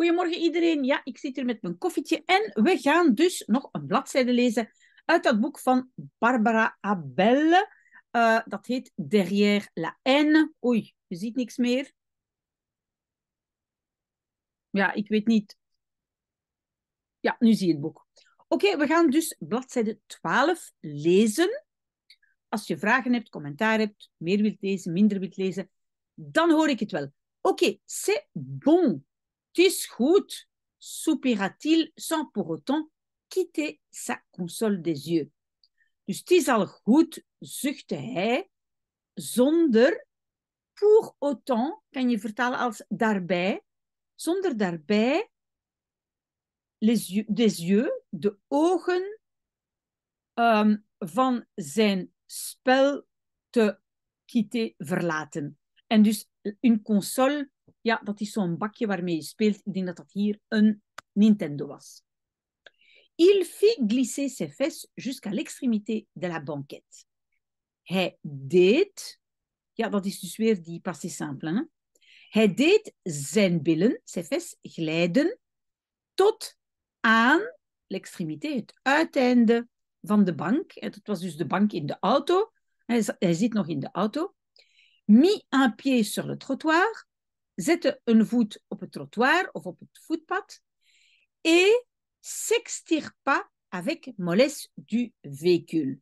Goedemorgen iedereen. Ja, ik zit hier met mijn koffietje en we gaan dus nog een bladzijde lezen uit dat boek van Barbara Abelle. Eh, dat heet Derrière la haine. Oei, je ziet niks meer. Ja, ik weet niet. Ja, nu zie je het boek. Oké, we gaan dus bladzijde 12 lezen. Als je vragen hebt, commentaar hebt, meer wilt lezen, minder wilt lezen, dan hoor ik het wel. Oké, c'est bon. Het is goed, soupira-t-il sans pour autant quitter sa console des yeux. Dus het is al goed, zuchtte hij, zonder pour autant, kan je vertalen als daarbij, zonder daarbij les yeux, des yeux, de ogen ehm, van zijn spel te quitter, verlaten. En dus een console ja, dat is zo'n bakje waarmee je speelt. Ik denk dat dat hier een Nintendo was. Il fit glisser ses fesses jusqu'à l'extrémité de la banquette. Hij deed, ja, dat is dus weer die passé simple. Hè? Hij deed zijn billen, ses fesses, glijden tot aan l'extrémité, het uiteinde van de bank. Het was dus de bank in de auto. Hij, zit nog in de auto. Mis un pied sur le trottoir Zette een voet op het trottoir of op het voetpad en s'extire pas avec mollesse du véhicule.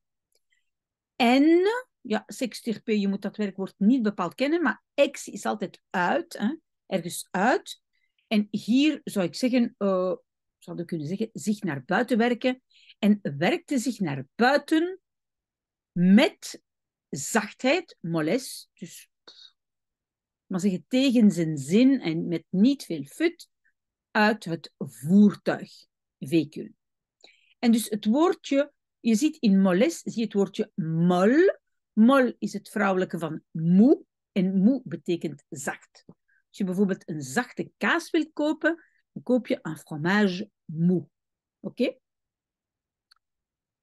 En, ja, s'extirper, je moet dat werkwoord niet bepaald kennen, maar ex is altijd uit, hè, ergens uit. En hier zou ik zeggen, uh, eh, zou ik kunnen zeggen, zich naar buiten werken. En werkte zich naar buiten met zachtheid, mollesse dus maar zeggen tegen zijn zin en met niet veel fut, uit het voertuig, vecul. En dus het woordje, je ziet in moles, zie je het woordje mol. Mol is het vrouwelijke van moe en moe betekent zacht. Als je bijvoorbeeld een zachte kaas wilt kopen, dan koop je een fromage moe. Oké?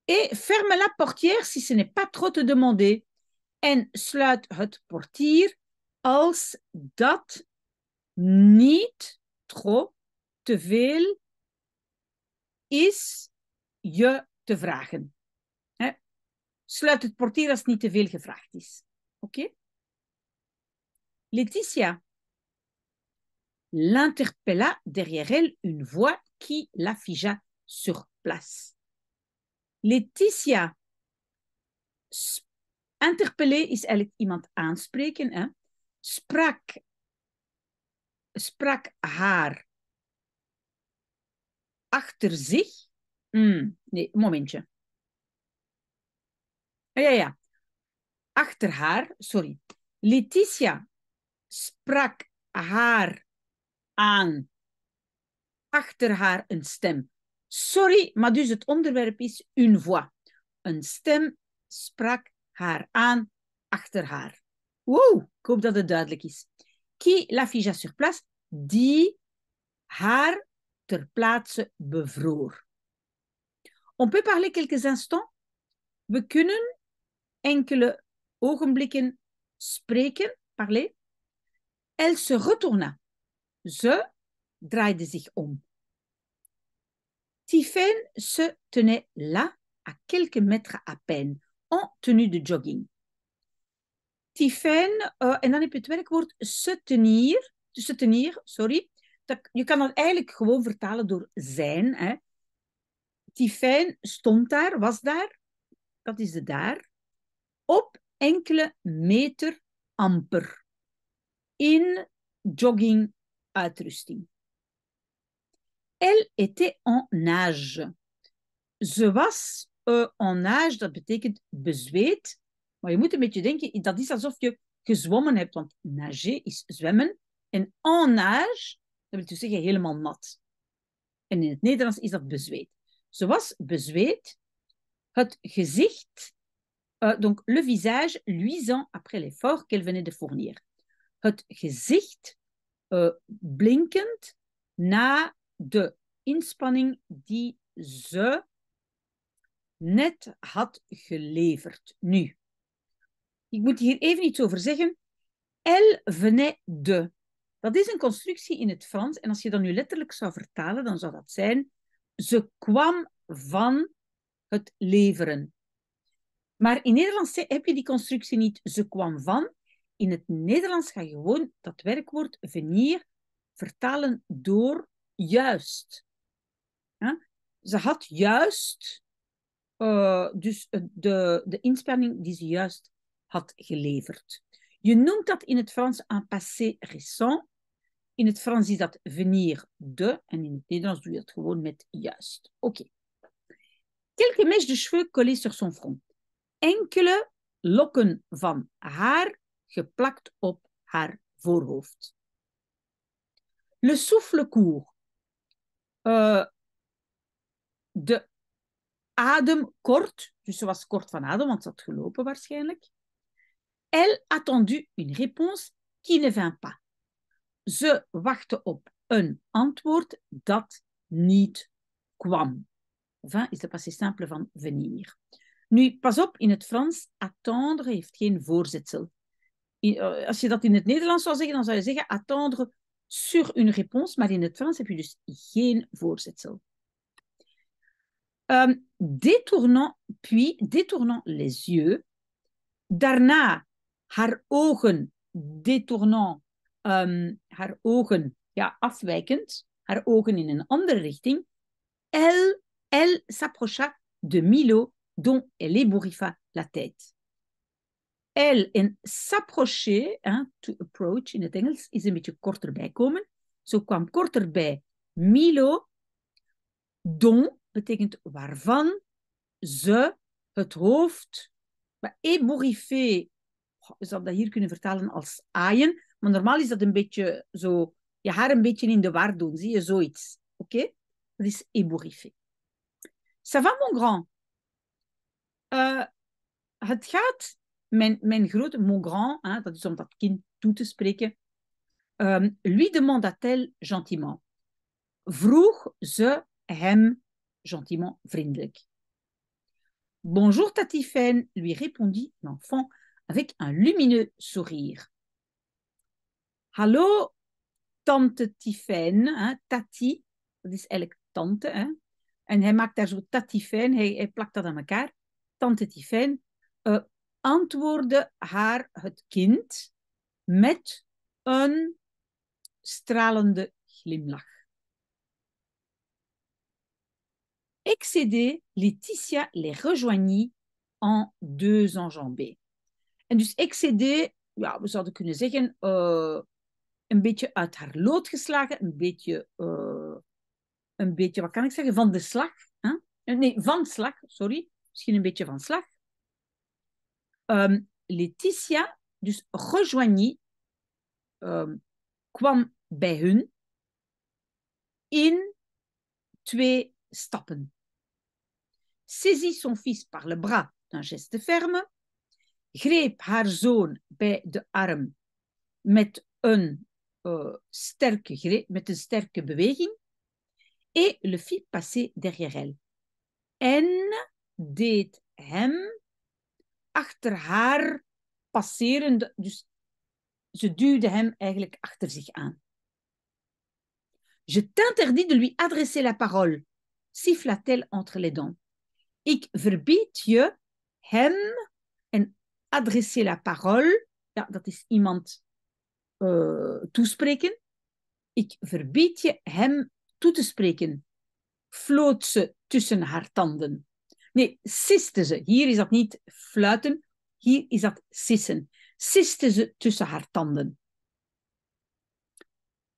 Et ferme la portière si ce n'est pas trop te demander. En sluit het portier als dat niet trop te veel is je te vragen. Sluit het portier als het niet te veel gevraagd is. Oké? Okay? Laetitia l'interpella derrière elle une voix qui la figea sur place. Laetitia, interpeler is eigenlijk iemand aanspreken. Hè? sprak, sprak haar achter zich. Mm, nee, momentje. Ah, ja, ja. Achter haar, sorry. Letitia sprak haar aan. Achter haar een stem. Sorry, maar dus het onderwerp is une voix. Een stem sprak haar aan achter haar. Wow, ik dat het duidelijk is. Qui l'affiche sur place, die haar ter plaatse bevroor. On peut parler quelques instants? We kunnen enkele ogenblikken spreken, parler. Elle se retourna. Ze draaide zich om. Tiffaine se tenait là, à quelques mètres à peine, en tenue de jogging. Tyfijn, eh, en dan heb je het werkwoord soutenier. Soutenier, sorry. Dat, je kan dat eigenlijk gewoon vertalen door zijn. Hè. stond daar, was daar. Dat is de daar. Op enkele meter amper. In uitrusting. Elle était en nage. Ze was uh, en nage, dat betekent bezweet, maar je moet een beetje denken, dat is alsof je gezwommen hebt. Want nager is zwemmen. En en nage, dat wil dus zeggen helemaal nat. En in het Nederlands is dat bezweet. Ze was bezweet. Het gezicht, eh, donc le visage luisant après l'effort qu'elle venait de fournir. Het gezicht eh, blinkend na de inspanning die ze net had geleverd. Nu, ik moet hier even iets over zeggen. Elle venait de. Dat is een constructie in het Frans. En als je dat nu letterlijk zou vertalen, dan zou dat zijn: ze kwam van het leveren. Maar in Nederlands heb je die constructie niet. Ze kwam van. In het Nederlands ga je gewoon dat werkwoord venir vertalen door juist. Ze had juist, eh, dus de, de inspanning die ze juist had geleverd. Je noemt dat in het Frans un passé récent. In het Frans is dat venir de en in het Nederlands doe je dat gewoon met juist. Oké. Quelques mèches de cheveux collées sur son front. Enkele lokken van haar geplakt op haar voorhoofd. Le souffle court. Eh, de adem kort, dus ze was kort van adem, want ze had gelopen waarschijnlijk. Elle attendu une réponse qui ne vint pas. Ze wachtte op een antwoord dat niet kwam. Enfin, is de passé simple van venir. Nu, pas op, in het Frans, attendre heeft geen voorzetsel. Eh, als je dat in het Nederlands zou zeggen, dan zou je zeggen attendre sur une réponse, maar in het Frans heb je dus geen voorzetsel. Um, détournant, puis détournant les yeux. Daarna haar ogen, détournant, um, haar ogen ja, afwijkend, haar ogen in een andere richting. Elle, elle s'approcha de Milo, dont elle ébouriffa la tête. Elle en s'approcher, hein, to approach in het Engels, is een beetje korter bijkomen Zo kwam korter bij Milo, dont betekent waarvan, ze, het hoofd. Maar ébouriffé je zou dat hier kunnen vertalen als aaien. Maar normaal is dat een beetje zo, je haar een beetje in de war doen, zie je, zoiets. Oké? Dat is ébouriffé. Ça va, mon grand? Uh, het gaat, mijn, mijn grote, mon grand, dat is om dat kind toe te spreken. Ehm, lui demanda-t-elle gentiment? Vroeg ze hem gentiment, vriendelijk. Bonjour, Tatifène, lui répondit l'enfant avec un lumineux sourire. Hallo, tante Tiffaine, hein, Tati, dat is tante. et En hij maakt daar zo Tatifijn, hij, hij plakt dat elkaar. Tante Tiffaine uh, antwoordde haar het kind met een stralende glimlach. Excédée, Laetitia les rejoignit en deux enjambées. En dus XCD, ja, we zouden kunnen zeggen, eh, een beetje uit haar lood geslagen, een beetje, eh, een beetje, wat kan ik zeggen, van de slag. Eh, nee, van slag, sorry. Misschien een beetje van slag. Um, Letitia, dus rejoignit, ehm, kwam bij hun in twee stappen. Saisit son fils par le bras d'un geste ferme, greep haar zoon bij de arm met een, eh, sterke, met een sterke beweging et le fit passer derrière elle. En deed hem achter haar passeren, dus ze duwde hem eigenlijk achter zich aan. Je t'interdis de lui adresser la parole, siffla-t-elle entre les dents. Ik verbied je hem en adresser la parole. Ja, dat is iemand eh, toespreken. Ik verbied je hem toe te spreken. Floot ze tussen haar tanden. Nee, siste ze. Hier is dat niet fluiten, hier is dat sissen. Siste ze tussen haar tanden.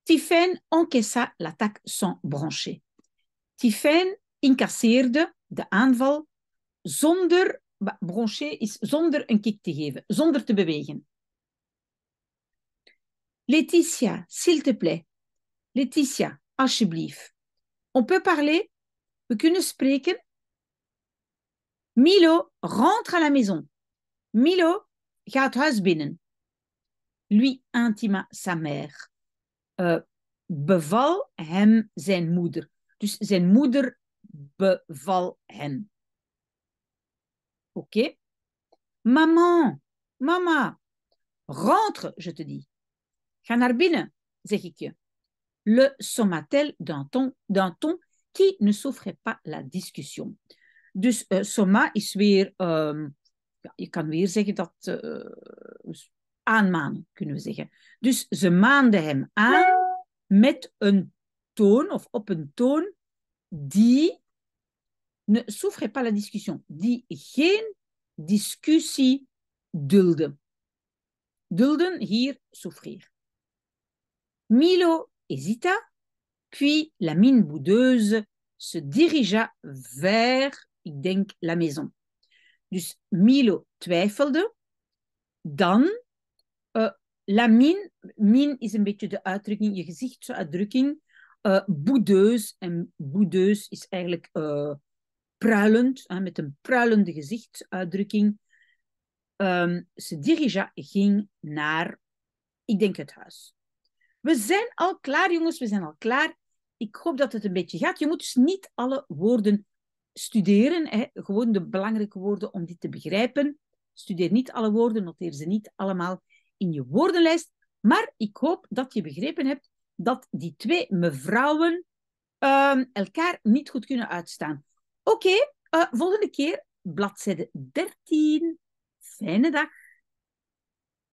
Tiffaine encaissa l'attaque sans brancher. Tiffaine incasseerde de aanval zonder broncher is zonder een kick te geven, zonder te bewegen. Laetitia, s'il te plaît. Laetitia, alsjeblieft. On peut parler? We kunnen spreken? Milo, rentre à la maison. Milo, gaat het huis binnen. Lui intima sa mère. Eh, beval hem zijn moeder. Dus zijn moeder beval hem. OK Maman, maman, rentre, je te dis. Ga naar Le zeg je. je. Le ton, d'un ton qui ne souffrait pas la discussion. Dus euh, soma euh, euh, is weer, je kan weer zeggen dat, kunnen we zeggen. Dus ze maande hem aan met een toon of op een toon die Ne souffrez pas la discussion. Die geen discussie dulden. Dulden hier, souffrir. Milo hésita, puis la mine boudeuse se dirigea vers, ik denk, la maison. Dus Milo twijfelde. Dan, uh, la mine, mine is een beetje de uitdrukking, je gezichtsuitdrukking. Uh, eh, Boudeuse, en boudeuse is eigenlijk eh, pruilend, met een pruilende gezichtsuitdrukking. ze ehm, dirija ging naar, ik denk het huis. We zijn al klaar, jongens, we zijn al klaar. Ik hoop dat het een beetje gaat. Je moet dus niet alle woorden studeren, hè. gewoon de belangrijke woorden om dit te begrijpen. Studeer niet alle woorden, noteer ze niet allemaal in je woordenlijst. Maar ik hoop dat je begrepen hebt dat die twee mevrouwen ehm, elkaar niet goed kunnen uitstaan. Oké, eh, volgende keer bladzijde 13. Fijne dag.